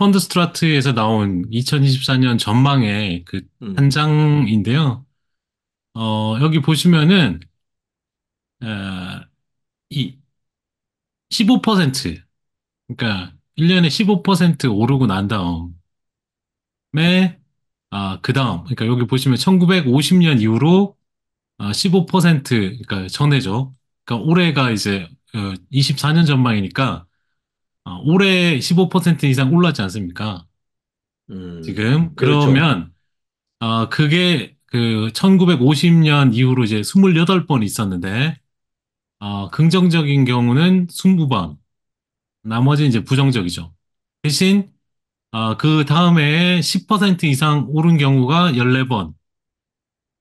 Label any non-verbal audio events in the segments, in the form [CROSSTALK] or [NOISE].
펀드 스트라트에서 나온 2024년 전망의 그 음. 한 장인데요. 어, 여기 보시면은, 어, 이 15%, 그러니까 1년에 15% 오르고 난 다음에, 아, 그 다음, 그러니까 여기 보시면 1950년 이후로 15%, 어, 그러니까 전해져 그러니까 올해가 이제 24년 어, 전망이니까 어, 올해 15% 이상 올랐지 않습니까? 음, 지금 그렇죠. 그러면 어, 그게 그 1950년 이후로 이제 28번 있었는데 어, 긍정적인 경우는 20번, 나머지 이제 부정적이죠. 대신 어, 그 다음에 10% 이상 오른 경우가 14번.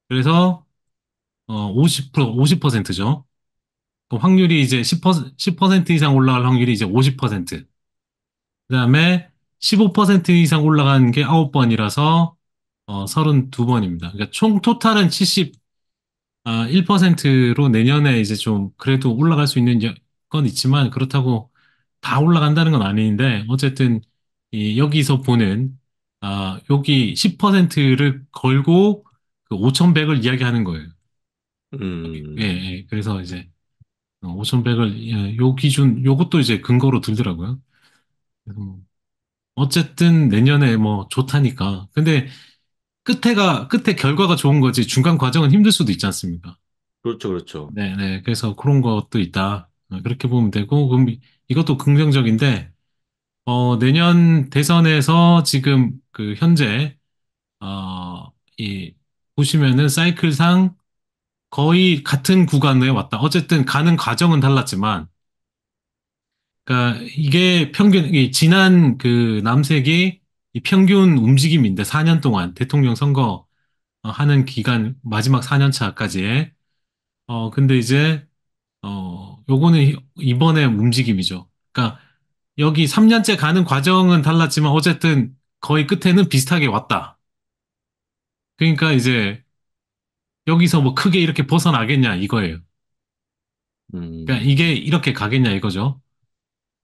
그래서 어, 50%, 50%죠. 그 확률이 이제 10%, 10% 이상 올라갈 확률이 이제 50%. 그 다음에 15% 이상 올라간 게 9번이라서 어, 32번입니다. 그러니까 총 토탈은 70, 아, 1%로 내년에 이제 좀 그래도 올라갈 수 있는 건 있지만 그렇다고 다 올라간다는 건 아닌데 어쨌든 이 여기서 보는 아, 여기 10%를 걸고 그 5,100을 이야기하는 거예요. 음. 예, 예. 그래서 이제 5,100을 어, 예, 요 기준 요것도 이제 근거로 들더라고요. 뭐 어쨌든 내년에 뭐 좋다니까. 근데 끝에가 끝에 결과가 좋은 거지 중간 과정은 힘들 수도 있지 않습니까? 그렇죠, 그렇죠. 네네. 네. 그래서 그런 것도 있다. 어, 그렇게 보면 되고 그럼 이- 이것도 긍정적인데 어, 내년 대선에서 지금 그 현재 어, 이 보시면은 사이클상 거의 같은 구간에 왔다. 어쨌든 가는 과정은 달랐지만, 그러니까 이게 평균, 지난 그 남색이 이 평균 움직임인데 4년 동안 대통령 선거 어, 하는 기간 마지막 4년 차까지의 어 근데 이제 어 요거는 이번에 움직임이죠. 그러니까 여기 3년째 가는 과정은 달랐지만 어쨌든 거의 끝에는 비슷하게 왔다. 그러니까 이제 여기서 뭐 크게 이렇게 벗어나겠냐 이거예요. 음. 그러니까 이게 이렇게 가겠냐 이거죠.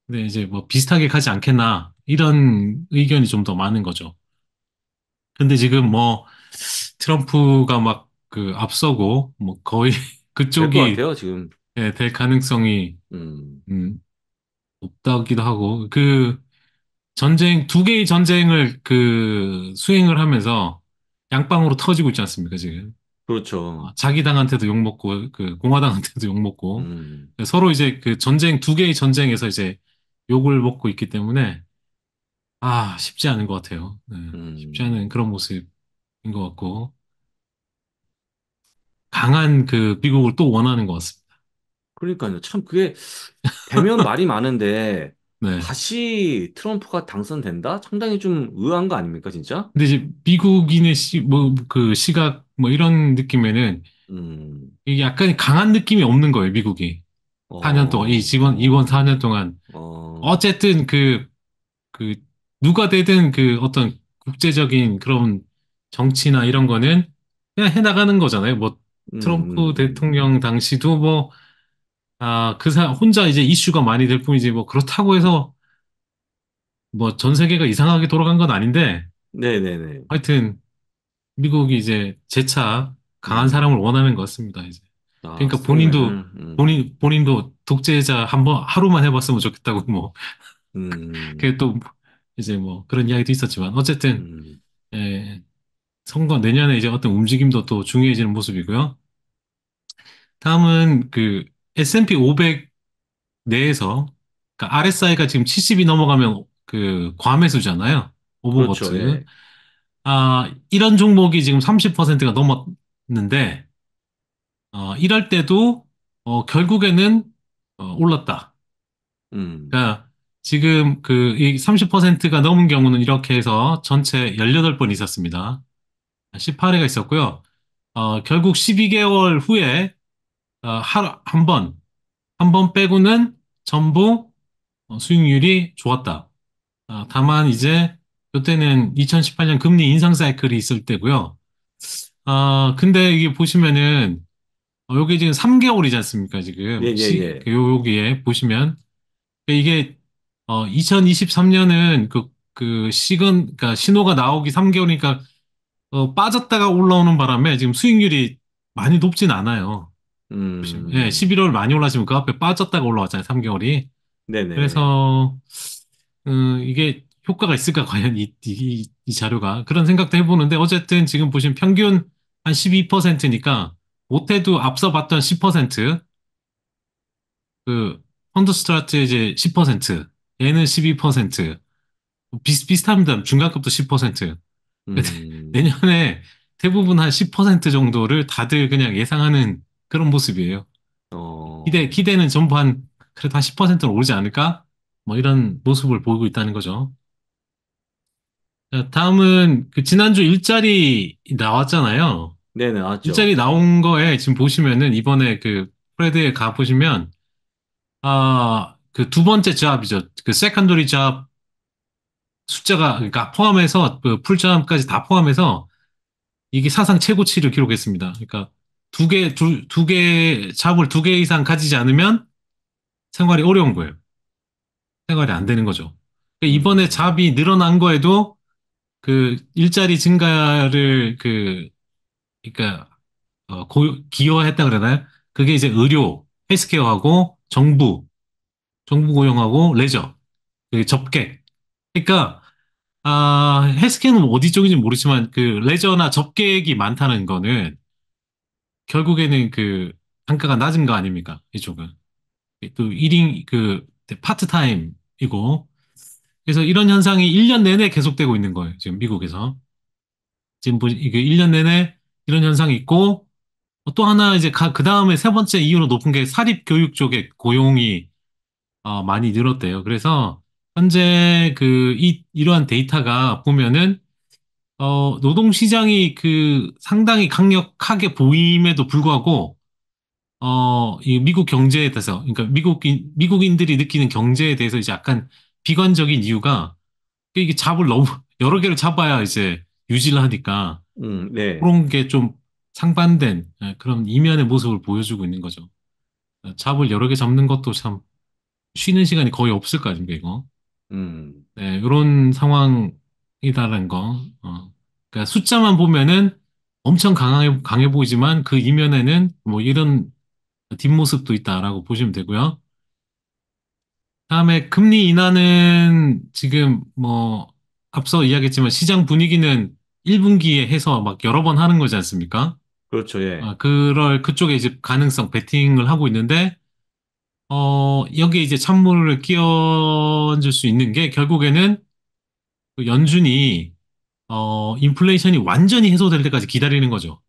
근데 이제 뭐 비슷하게 가지 않겠나 이런 의견이 좀 더 많은 거죠. 근데 지금 뭐 트럼프가 막 그 앞서고 뭐 거의 [LAUGHS] 그쪽이 같아요, 지금. 예, 될 가능성이 음. 음, 높다기도 하고 그 전쟁 두 개의 전쟁을 그 수행을 하면서 양방으로 터지고 있지 않습니까 지금? 그렇죠. 아, 자기 당한테도 욕 먹고 그 공화당한테도 욕 먹고 음. 서로 이제 그 전쟁 두 개의 전쟁에서 이제 욕을 먹고 있기 때문에 아 쉽지 않은 것 같아요. 네, 음. 쉽지 않은 그런 모습인 것 같고 강한 그 미국을 또 원하는 것 같습니다. 그러니까요. 참 그게 되면 말이 [LAUGHS] 많은데 네. 다시 트럼프가 당선된다? 상당히 좀 의아한 거 아닙니까, 진짜? 근데 이제 미국인의 시, 뭐그 시각 뭐 이런 느낌에는 음. 이게 약간 강한 느낌이 없는 거예요, 미국이. 어. 4년 동안, 이 지번, 어. 이번 4년 동안. 어. 어쨌든 그, 그, 누가 되든 그 어떤 국제적인 그런 정치나 이런 거는 그냥 해나가는 거잖아요. 뭐 트럼프 음. 대통령 당시도 뭐, 아, 그 사, 혼자 이제 이슈가 많이 될 뿐이지 뭐 그렇다고 해서 뭐 전 세계가 이상하게 돌아간 건 아닌데 네네네. 하여튼 미국이 이제 재차 강한 음. 사람을 원하는 것 같습니다, 이제. 아, 그러니까 본인도, 스토맨. 음, 음, 본인, 본인도 독재자 한 번, 하루만 해봤으면 좋겠다고, 뭐. 음, 음. [LAUGHS] 그게 또, 이제 뭐, 그런 이야기도 있었지만, 어쨌든, 음. 예, 선거 내년에 이제 어떤 움직임도 또 중요해지는 모습이고요. 다음은 그 S&P 500 내에서, 그러니까 RSI가 지금 70이 넘어가면 그 과매수잖아요. 그렇죠. 오버버트. 예. 아, 이런 종목이 지금 30%가 넘었는데, 어, 이럴 때도, 어, 결국에는, 어, 올랐다. 음, 그러니까 지금 그, 이 30%가 넘은 경우는 이렇게 해서 전체 18번 있었습니다. 18회가 있었고요. 어, 결국 12개월 후에, 어, 하루, 한 번, 한 번 빼고는 전부 어, 수익률이 좋았다. 아, 다만 이제 그때는 2018년 금리 인상 사이클이 있을 때고요. 아, 근데 이게 보시면은 어, 요게 지금 3개월이지 않습니까, 지금. 예, 예, 시, 예. 그, 요, 기에 보시면. 이게, 어, 2023년은 그, 그, 시근, 그니까 신호가 나오기 3개월이니까, 어, 빠졌다가 올라오는 바람에 지금 수익률이 많이 높진 않아요. 음. 보시면. 예, 11월 많이 올라지면 그 앞에 빠졌다가 올라왔잖아요, 3개월이. 네네. 그래서, 음, 이게 효과가 있을까 과연 이, 이, 이 자료가 그런 생각도 해보는데 어쨌든 지금 보시면 평균 한 12%니까 못해도 앞서 봤던 10%그 펀드 스트라트 이제 10% 얘는 12% 비슷, 비슷합니다. 중간급도10% 음... 내년에 대부분 한 10% 정도를 다들 그냥 예상하는 그런 모습이에요. 어... 기대, 기대는 전부 한, 그래도 한 10%는 오르지 않을까? 뭐 이런 모습을 보이고 있다는 거죠. 다음은 그 지난주 일자리 나왔잖아요. 네, 네, 나왔죠. 일자리 나온 거에 지금 보시면은 이번에 그 프레드에 가 보시면 아, 그 두 번째 잡이죠. 그 세컨더리 잡 숫자가 그러니까 포함해서 그 풀잡까지 다 포함해서 이게 사상 최고치를 기록했습니다. 그러니까 두 개, 두, 두 개, 잡을 두 개 이상 가지지 않으면 생활이 어려운 거예요. 생활이 안 되는 거죠. 그러니까 이번에 음. 잡이 늘어난 거에도 그 일자리 증가를 그 그러니까 어, 고, 기여했다 그러나요? 그게 이제 의료, 헬스케어하고 정부, 정부 고용하고 레저, 그 접객. 그러니까 아, 헬스케어는 뭐 어디 쪽인지 모르지만 그 레저나 접객이 많다는 거는 결국에는 그 단가가 낮은 거 아닙니까? 이쪽은. 또 1인 그 파트타임이고 그래서 이런 현상이 1년 내내 계속되고 있는 거예요. 지금 미국에서. 지금 이게 1년 내내 이런 현상이 있고 어, 또 하나 이제 그 다음에 세 번째 이유로 높은 게 사립 교육 쪽에 고용이 어, 많이 늘었대요. 그래서 현재 그 이, 이러한 데이터가 보면은 어, 노동 시장이 그 상당히 강력하게 보임에도 불구하고 어, 이 미국 경제에 대해서 그러니까 미국인 미국인들이 느끼는 경제에 대해서 이제 약간 비관적인 이유가 그 이게 잡을 너무 [LAUGHS] 여러 개를 잡아야 이제 유지를 하니까 음, 네. 그런 게 좀 상반된 예, 그런 이면의 모습을 보여주고 있는 거죠. 어, 잡을 여러 개 잡는 것도 참 쉬는 시간이 거의 없을 거 아닙니까 이거. 음. 네, 이런 상황이다라는 거. 어. 그러니까 숫자만 보면은 엄청 강해 강해 보이지만 그 이면에는 뭐 이런 뒷모습도 있다라고 보시면 되고요. 다음에 금리 인하는 지금 뭐 앞서 이야기했지만 시장 분위기는 1분기에 해서 막 여러 번 하는 거지 않습니까? 그렇죠, 예. 아, 그럴 그쪽에 이제 가능성 베팅을 하고 있는데 어 여기에 이제 찬물을 끼얹을 수 있는 게 결국에는 그 연준이 어 인플레이션이 완전히 해소될 때까지 기다리는 거죠.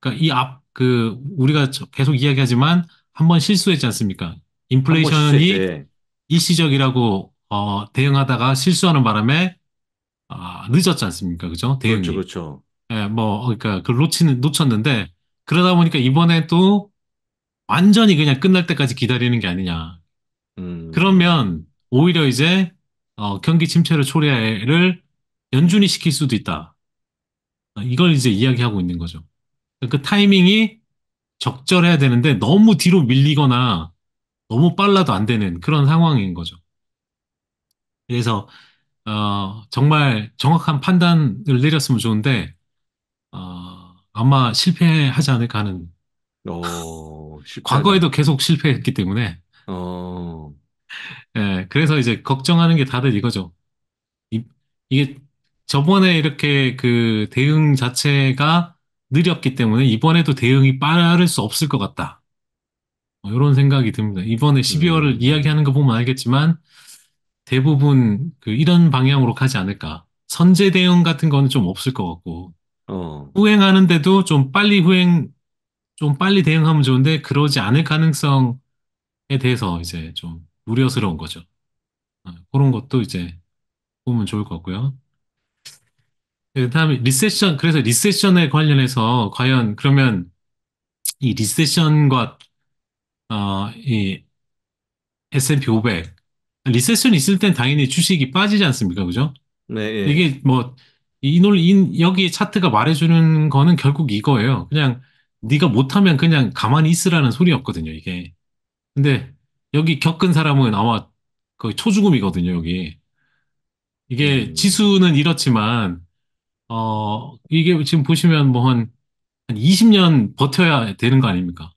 그러니까 이 앞 그 우리가 계속 이야기하지만 한 번 실수했지 않습니까? 한번 인플레이션이 예. 일시적이라고 어, 대응하다가 실수하는 바람에 아, 늦었지 않습니까? 그죠? 그렇죠, 대응이. 그렇죠, 예, 뭐, 어, 그러니까 그걸 놓치는, 놓쳤는데 그러다 보니까 이번에 도 완전히 그냥 끝날 때까지 기다리는 게 아니냐. 음. 그러면 오히려 이제 어, 경기 침체를 초래를 연준이 시킬 수도 있다. 이걸 이제 이야기하고 있는 거죠. 그 타이밍이 적절해야 되는데 너무 뒤로 밀리거나 너무 빨라도 안 되는 그런 상황인 거죠. 그래서 어, 정말 정확한 판단을 내렸으면 좋은데 어, 아마 실패하지 않을까 하는 어, 실패하지 과거에도 계속 실패했기 때문에 어. 예, 그래서 이제 걱정하는 게 다들 이거죠. 이, 이게 저번에 이렇게 그 대응 자체가 느렸기 때문에 이번에도 대응이 빠를 수 없을 것 같다. 뭐 이런 생각이 듭니다. 이번에 12월을 음. 이야기하는 거 보면 알겠지만 대부분 그 이런 방향으로 가지 않을까. 선제 대응 같은 거는 좀 없을 것 같고 어. 후행하는데도 좀 빨리 후행 좀 빨리 대응하면 좋은데 그러지 않을 가능성에 대해서 이제 좀 우려스러운 거죠. 어, 그런 것도 이제 보면 좋을 것 같고요. 네, 그다음에 리세션 그래서 리세션에 관련해서 과연 그러면 이 리세션과 어, 이 S&P 500 리세션 있을 땐 당연히 주식이 빠지지 않습니까? 그죠? 네, 예. 이게 뭐 이놀 인 여기 차트가 말해주는 거는 결국 이거예요. 그냥 네가 못하면 그냥 가만히 있으라는 소리였거든요, 이게. 근데 여기 겪은 사람은 아마 거의 초죽음이거든요, 여기. 이게 음, 지수는 이렇지만 어 이게 지금 보시면 뭐 한 20년 버텨야 되는 거 아닙니까?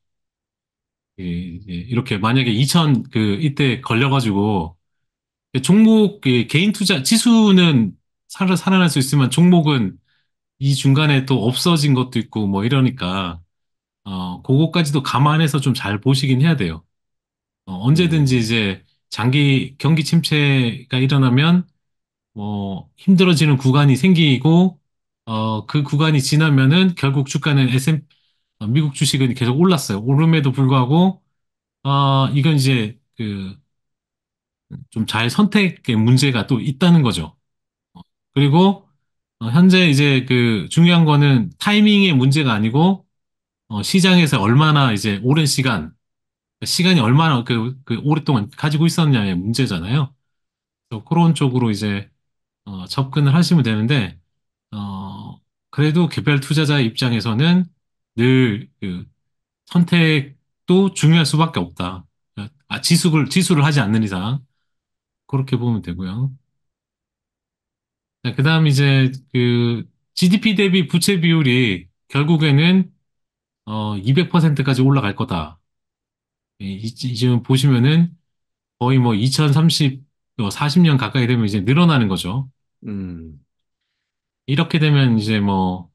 예, 예. 이렇게 만약에 2000 그 이때 걸려가지고 종목 예, 개인 투자 지수는 살아 살아날 수있지만 종목은 이 중간에 또 없어진 것도 있고 뭐 이러니까 어 그거까지도 감안해서 좀 잘 보시긴 해야 돼요. 어, 언제든지 음. 이제 장기 경기 침체가 일어나면 뭐 힘들어지는 구간이 생기고 어 그 구간이 지나면은 결국 주가는 S&P 어, 미국 주식은 계속 올랐어요. 오름에도 불구하고 아 이건 이제 그 좀 잘 선택의 문제가 또 있다는 거죠. 어, 그리고 현재 이제 그 중요한 거는 타이밍의 문제가 아니고 시장에서 얼마나 이제 오랜 시간 시간이 얼마나 그, 그 오랫동안 가지고 있었냐의 문제잖아요. 그런 쪽으로 이제 접근을 하시면 되는데 그래도 개별 투자자 입장에서는 늘그 선택도 중요할 수밖에 없다. 아, 지수를, 지수를 하지 않는 이상. 그렇게 보면 되고요. 자, 네, 그 다음 이제 그 GDP 대비 부채 비율이 결국에는 어, 200%까지 올라갈 거다. 이, 지금 보시면은 거의 뭐 2030, 40년 뭐 가까이 되면 이제 늘어나는 거죠. 음. 이렇게 되면 이제 뭐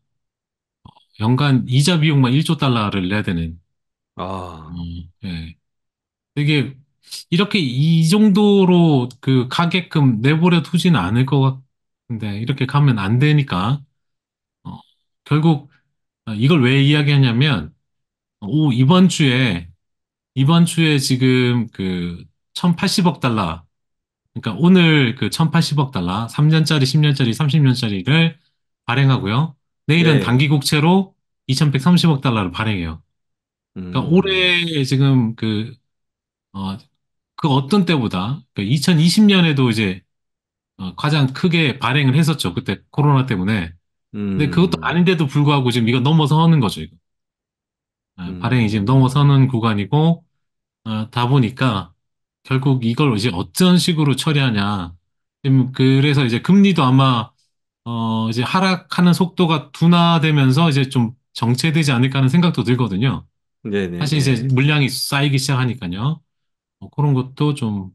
연간 이자 비용만 1조 달러를 내야 되는. 아. 어, 아, 예. 되게 이렇게 이 정도로 그 가게끔 내버려 두지는 않을 것 같은데 이렇게 가면 안 되니까 어, 결국 어, 이걸 왜 이야기하냐면 오 이번 주에 이번 주에 지금 그 1,080억 달러 그러니까 오늘 그 1,080억 달러 3년짜리 10년짜리 30년짜리를 발행하고요. 내일은 네. 단기 국채로 2,130억 달러를 발행해요. 그러니까 음. 올해 지금 그, 어, 그 어떤 때보다, 그 2020년에도 이제 어, 가장 크게 발행을 했었죠. 그때 코로나 때문에. 근데 음. 그것도 아닌데도 불구하고 지금 이거 넘어서는 거죠, 이거. 아, 음. 발행이 지금 넘어서는 구간이고, 아, 다 보니까 결국 이걸 이제 어떤 식으로 처리하냐. 지금 그래서 이제 금리도 아마 어, 이제 하락하는 속도가 둔화되면서 이제 좀 정체되지 않을까 하는 생각도 들거든요. 사실 이제 네. 물량이 쌓이기 시작하니까요. 뭐 그런 것도 좀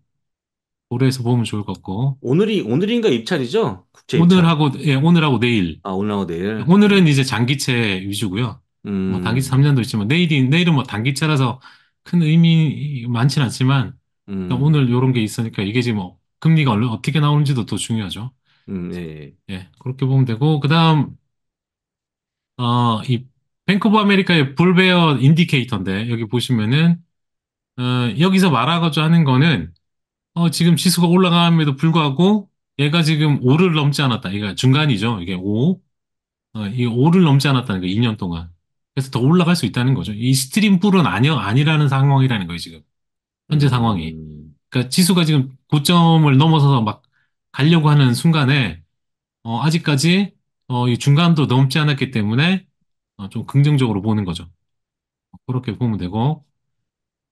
고려해서 보면 좋을 것 같고. 오늘이, 오늘인가 입찰이죠? 국제 입찰. 오늘하고, 예, 오늘하고 내일. 아, 오늘하고 내일. 오늘은 이제 장기채 위주고요. 뭐 음. 단기채 3년도 있지만 내일이, 내일은 뭐 단기채라서 큰 의미 많진 않지만 음. 오늘 요런 게 있으니까 이게 지금 뭐 금리가 얼른 어떻게 나오는지도 더 중요하죠. 음, 예, 예. 예. 그렇게 보면 되고 그다음 어, 이 뱅크 오 아메리카의 불베어 인디케이터인데 여기 보시면은 어, 여기서 말하고자 하는 거는 어, 지금 지수가 올라감에도 불구하고 얘가 지금 5를 넘지 않았다. 그러 중간이죠. 이게 5. 어, 이 5를 넘지 않았다는 거 2년 동안. 그래서 더 올라갈 수 있다는 거죠. 이 스트림 풀은 아니요, 아니라는 상황이라는 거예요, 지금. 현재 음. 상황이. 그러니까 지수가 지금 고점을 넘어서서 막 가려고 하는 순간에 어, 아직까지 어, 이 중간도 넘지 않았기 때문에 어, 좀 긍정적으로 보는 거죠. 그렇게 보면 되고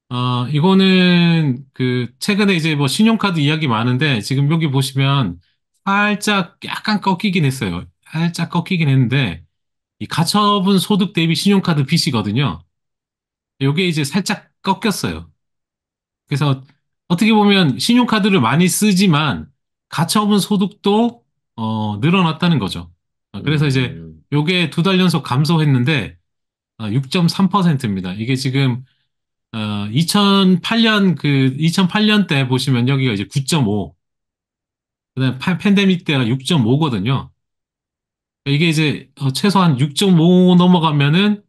아, 이거는 그 최근에 이제 뭐 신용카드 이야기 많은데 지금 여기 보시면 살짝 약간 꺾이긴 했어요. 살짝 꺾이긴 했는데 이 가처분 소득 대비 신용카드 빚이거든요. 이게 이제 살짝 꺾였어요. 그래서 어떻게 보면 신용카드를 많이 쓰지만 가처분 소득도 어, 늘어났다는 거죠. 아, 그래서 이제 음. 요게 두 달 연속 감소했는데 아, 6.3%입니다. 이게 지금 어, 2008년 그 2008년 때 보시면 여기가 이제 9.5, 그다음 팬데믹 때가 6.5거든요. 그러니까 이게 이제 어, 최소한 6.5 넘어가면은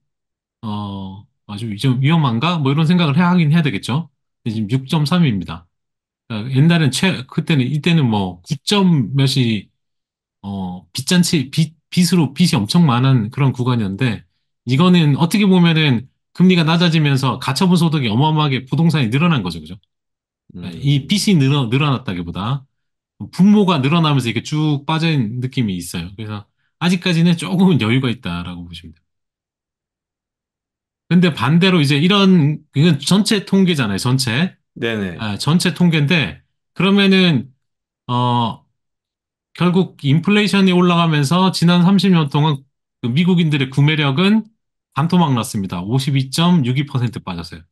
어, 아주 좀 위험한가? 뭐 이런 생각을 해야 하긴 해야 되겠죠. 근데 지금 6.3입니다. 어, 옛날엔 최, 그때는, 이때는 뭐, 9점 몇이, 어, 빚잔치, 빚, 빚으로 빚이 엄청 많은 그런 구간이었는데, 이거는 어떻게 보면은 금리가 낮아지면서 가처분 소득이 어마어마하게 부동산이 늘어난 거죠. 그죠? 네, 음. 이 빚이 늘어, 늘어났다기보다 분모가 늘어나면서 이렇게 쭉 빠진 느낌이 있어요. 그래서 아직까지는 조금은 여유가 있다라고 보시면 돼요. 근데 반대로 이제 이런, 이건 전체 통계잖아요. 전체. 네네. 아, 전체 통계인데 그러면은 어 결국 인플레이션이 올라가면서 지난 30년 동안 그 미국인들의 구매력은 반토막 났습니다. 52.62% 빠졌어요.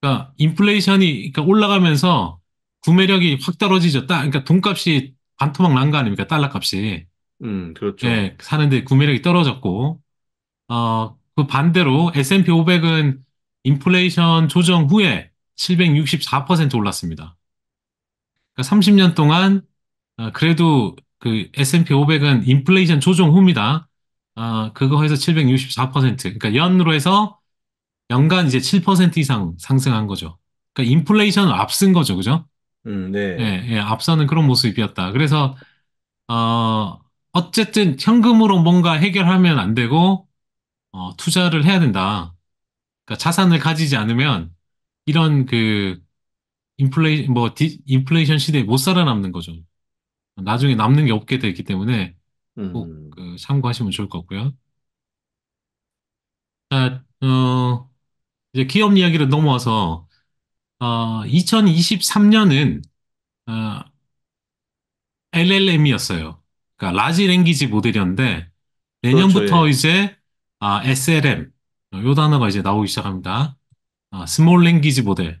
그러니까 인플레이션이 그까 그러니까 올라가면서 구매력이 확 떨어지죠. 딱 그러니까 돈값이 반토막 난 거 아닙니까? 달러 값이. 음, 그렇죠. 예, 사는데 구매력이 떨어졌고 어, 그 반대로 S&P 500은 인플레이션 조정 후에 764% 올랐습니다. 그러니까 30년 동안 어, 그래도 그 S&P 500은 인플레이션 조정 후입니다. 아, 그거 해서 764%. 그러니까 연으로 해서 연간 이제 7% 이상 상승한 거죠. 그러니까 인플레이션을 앞선 거죠. 그죠? 음, 네. 예, 예, 앞서는 그런 모습이었다. 그래서 어, 어쨌든 현금으로 뭔가 해결하면 안 되고 어, 투자를 해야 된다. 그러니까 자산을 가지지 않으면 이런 그 인플레이 뭐 디, 인플레이션 시대에 못 살아남는 거죠. 나중에 남는 게 없게 되기 때문에 꼭 음, 그 참고하시면 좋을 것 같고요. 자, 어, 이제 기업 이야기로 넘어와서 어, 2023년은 어, LLM이었어요. 그러니까 라지 랭귀지 모델이었는데 그렇죠, 예. 내년부터 예. 이제 아, SLM 요 단어가 이제 나오기 시작합니다. 아, 스몰 랭귀지 모델.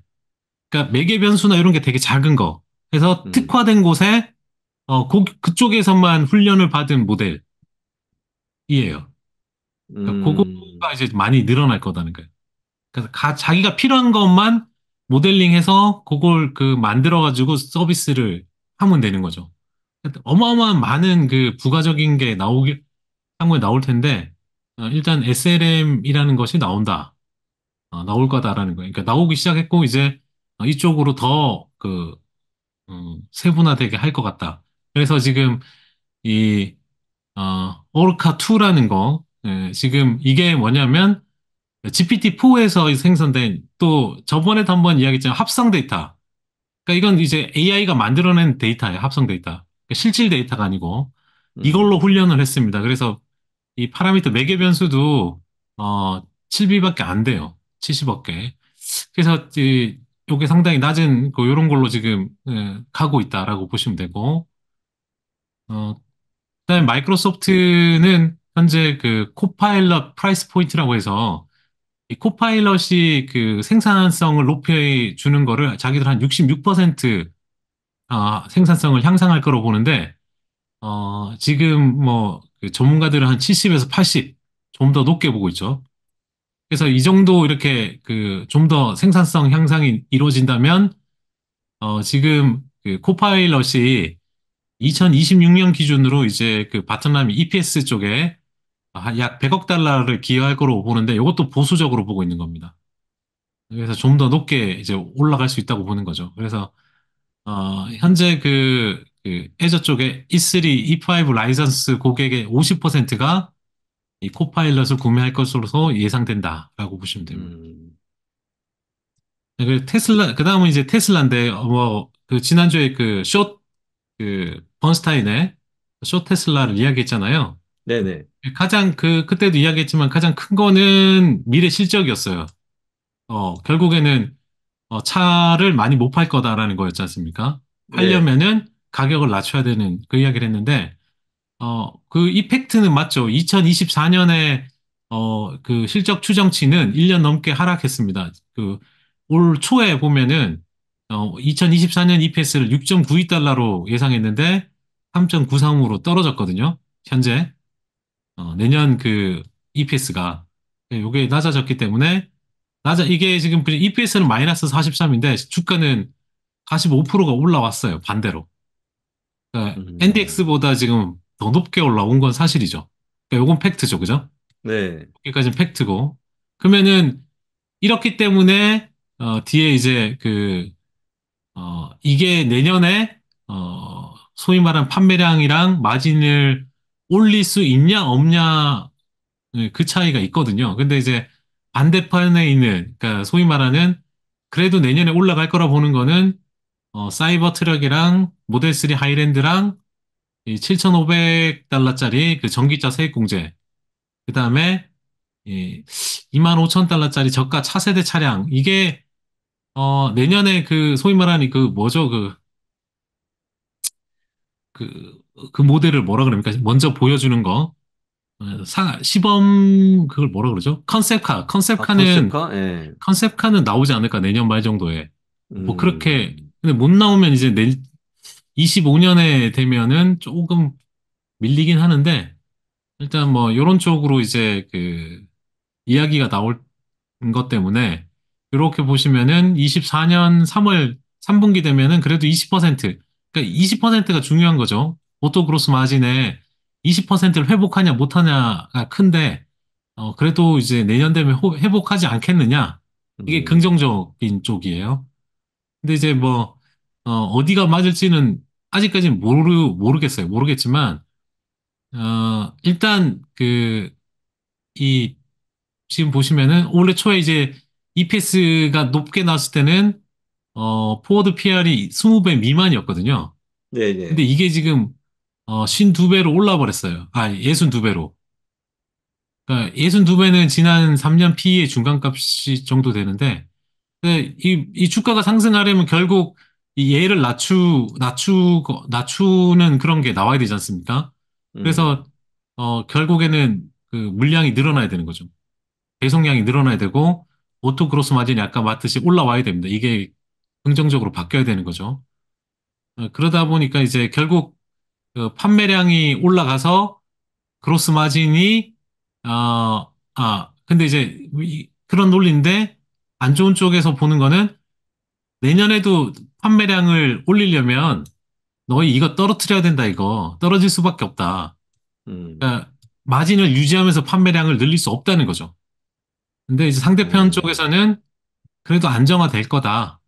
그러니까 매개 변수나 이런 게 되게 작은 거. 그래서 음. 특화된 곳에 어, 고, 그쪽에서만 훈련을 받은 모델이에요. 그러니까 음. 그거가 이제 많이 늘어날 거다는 거예요. 그래서 가, 자기가 필요한 것만 모델링해서 그걸 그 만들어가지고 서비스를 하면 되는 거죠. 어마어마한 많은 그 부가적인 게나오게 한국에 나올 텐데, 어, 일단 SLM이라는 것이 나온다. 어, 나올 거다라는 거예요. 그러니까 나오기 시작했고 이제 이쪽으로 더그 음, 어, 세분화되게 할 것 같다. 그래서 지금 이 어, 오르카 2라는 거 예, 지금 이게 뭐냐면 GPT-4에서 생성된 또 저번에도 한번 이야기했지만 합성 데이터. 그러니까 이건 이제 AI가 만들어낸 데이터예요. 합성 데이터. 그러니까 실질 데이터가 아니고 음. 이걸로 훈련을 했습니다. 그래서 이 파라미터 매개 변수도 어, 7B밖에 안 돼요. 70억 개. 그래서 이게 상당히 낮은 거 요런 걸로 지금 예, 가고 있다라고 보시면 되고 어 그다음에 마이크로소프트는 현재 그 코파일럿 프라이스 포인트라고 해서 이 코파일럿이 그 생산성을 높여 주는 거를 자기들 한 66% 아, 생산성을 향상할 거로 보는데 어 지금 뭐그 전문가들은 한 70에서 80 좀 더 높게 보고 있죠. 그래서 이 정도 이렇게 그 좀 더 생산성 향상이 이루어진다면 어 지금 그 코파일럿이 2026년 기준으로 이제 그 바텀라인 EPS 쪽에 약 100억 달러를 기여할 거로 보는데 이것도 보수적으로 보고 있는 겁니다. 그래서 좀 더 높게 이제 올라갈 수 있다고 보는 거죠. 그래서 어 현재 그, 그 에저 쪽에 E3, E5 라이선스 고객의 50%가 이 코파일럿을 구매할 것으로 서 예상된다라고 보시면 됩니다. 음. 네, 그 테슬라 그 다음은 이제 테슬라인데 뭐그 지난주에 그쇼그 그 번스타인의 쇼 테슬라를 이야기했잖아요. 네네. 네, 가장 그 그때도 이야기했지만 가장 큰 거는 미래 실적이었어요. 어 결국에는 어, 차를 많이 못 팔 거다라는 거였지 않습니까? 팔려면은 네. 가격을 낮춰야 되는 그 이야기를 했는데 어, 그 이펙트는 맞죠. 2024년에 어, 그 실적 추정치는 1년 넘게 하락했습니다. 그 올 초에 보면은 어, 2024년 EPS를 6.92달러로 예상했는데 3.93으로 떨어졌거든요. 현재 어, 내년 그 EPS가 네, 요게 낮아졌기 때문에 낮아 이게 지금 EPS는 마이너스 43인데 주가는 45%가 올라왔어요. 반대로. 그러니까 NDX보다 음. 지금 더 높게 올라온 건 사실이죠. 그러니까 요건 팩트죠, 그죠? 네. 여기까지는 팩트고. 그러면은 이렇기 때문에 어, 뒤에 이제 그 어, 이게 내년에 어, 소위 말하는 판매량이랑 마진을 올릴 수 있냐 없냐 네, 그 차이가 있거든요. 근데 이제 반대편에 있는 그니까 소위 말하는 그래도 내년에 올라갈 거라 보는 거는 어, 사이버 트럭이랑 모델 3 하이랜드랑 이 7,500달러짜리 그 전기차 세액공제, 그 다음에 이 25,000달러짜리 저가 차세대 차량, 이게 어, 내년에 그 소위 말하는 그 뭐죠 그, 그, 그 모델을 뭐라 그럽니까? 먼저 보여주는 거. 어, 사, 시범 그걸 뭐라 그러죠? 컨셉카, 아, 컨셉카는 컨셉카? 예. 컨셉카는 나오지 않을까 내년 말 정도에 뭐 그렇게 음. 근데 못 나오면 이제 내, 25년에 되면은 조금 밀리긴 하는데 일단 뭐 요런 쪽으로 이제 그 이야기가 나올 것 때문에 이렇게 보시면은 24년 3월 3분기 되면은 그래도 20% 그러니까 20%가 중요한 거죠. 오토 그로스 마진에 20%를 회복하냐 못하냐가 큰데 어 그래도 이제 내년 되면 회복하지 않겠느냐 이게 음. 긍정적인 쪽이에요. 근데 이제 뭐 어, 어디가 맞을지는 아직까지는 모르, 모르겠어요. 모르겠지만, 어, 일단 그, 이, 지금 보시면은 올해 초에 이제 EPS가 높게 나왔을 때는 어, 포워드 PR이 20배 미만이었거든요. 네네. 네. 근데 이게 지금 어, 52배로 올라 버렸어요. 아, 62배로. 그러니까 62배는 지난 3년 PE의 중간값이 정도 되는데 데 그 이, 이 주가가 상승하려면 결국 이 예를 낮추 낮추 낮추는 그런 게 나와야 되지 않습니까? 그래서 음. 어 결국에는 그 물량이 늘어나야 되는 거죠. 배송량이 늘어나야 되고 오토 크로스 마진이 아까 봤듯이 올라와야 됩니다. 이게 긍정적으로 바뀌어야 되는 거죠. 어, 그러다 보니까 이제 결국 그 판매량이 올라가서 그로스 마진이 어, 아 근데 이제 그런 논리인데 안 좋은 쪽에서 보는 거는 내년에도 판매량을 올리려면 너희 이거 떨어뜨려야 된다 이거 떨어질 수밖에 없다. 음. 그러니까 마진을 유지하면서 판매량을 늘릴 수 없다는 거죠. 근데 이제 상대편 음. 쪽에서는 그래도 안정화될 거다.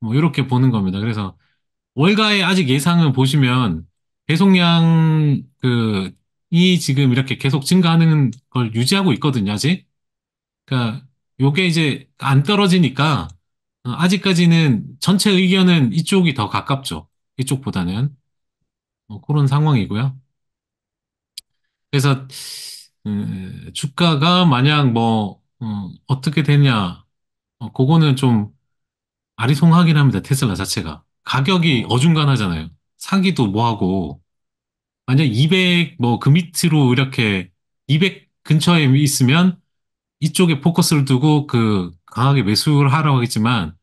뭐 이렇게 보는 겁니다. 그래서 월가의 아직 예상을 보시면 배송량 그 이 지금 이렇게 계속 증가하는 걸 유지하고 있거든요, 아직. 그러니까 요게 이제 안 떨어지니까 어, 아직까지는 전체 의견은 이쪽이 더 가깝죠. 이쪽보다는. 어, 그런 상황이고요. 그래서 음, 주가가 만약 뭐 어, 떻게 되냐 어, 그거는 좀 아리송하긴 합니다. 테슬라 자체가. 가격이 어중간하잖아요. 사기도 뭐하고 만약 200 뭐 그 밑으로 이렇게 200 근처에 있으면 이쪽에 포커스를 두고 그 강하게 매수를 하라고 하겠지만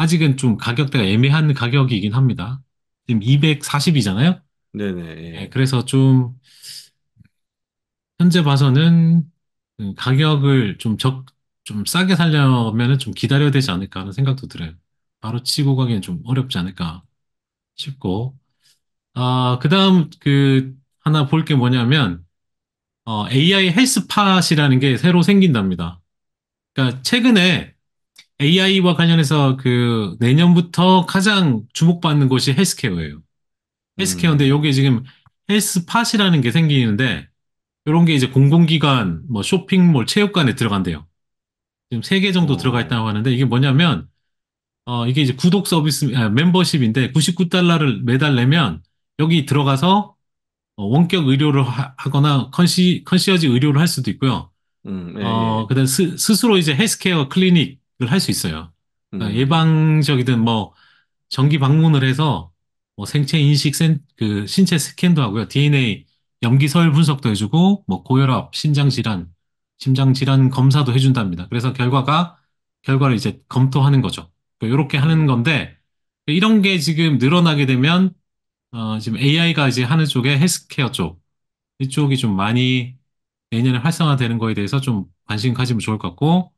아직은 좀 가격대가 애매한 가격이긴 합니다. 지금 240이잖아요? 네네. 예. 네, 그래서 좀 현재 봐서는 가격을 좀 적, 좀 싸게 살려면은 좀 기다려야 되지 않을까 하는 생각도 들어요. 바로 치고 가기엔 좀 어렵지 않을까 싶고. 아, 그다음 그 하나 볼 게 뭐냐면 어, AI 헬스팟이라는 게 새로 생긴답니다. 그러니까 최근에 AI와 관련해서 그 내년부터 가장 주목받는 곳이 헬스케어예요. 헬스케어인데 음. 요게 지금 헬스팟이라는 게 생기는데 요런 게 이제 공공기관, 뭐 쇼핑몰, 체육관에 들어간대요. 지금 세 개 정도 어. 들어가 있다고 하는데 이게 뭐냐면 어 이게 이제 구독 서비스 아, 멤버십인데 99달러를 매달 내면 여기 들어가서 어, 원격 의료를 하, 거나 컨시 컨시어지 의료를 할 수도 있고요. 음, 예, 어, 예. 어 그다음 스, 스스로 이제 헬스케어 클리닉 할수 있어요. 그러니까 음, 예방적이든 뭐 정기 방문을 해서 뭐 생체 인식 센, 그 신체 스캔도 하고요. DNA 염기서열 분석도 해주고 뭐 고혈압, 신장 질환, 심장 질환 검사도 해준답니다. 그래서 결과가 결과를 이제 검토하는 거죠. 이렇게 그러니까 하는 건데 이런 게 지금 늘어나게 되면 어, 지금 AI가 이제 하는 쪽에 헬스케어 쪽 이쪽이 좀 많이 내년에 활성화되는 거에 대해서 좀 관심 가지면 좋을 것 같고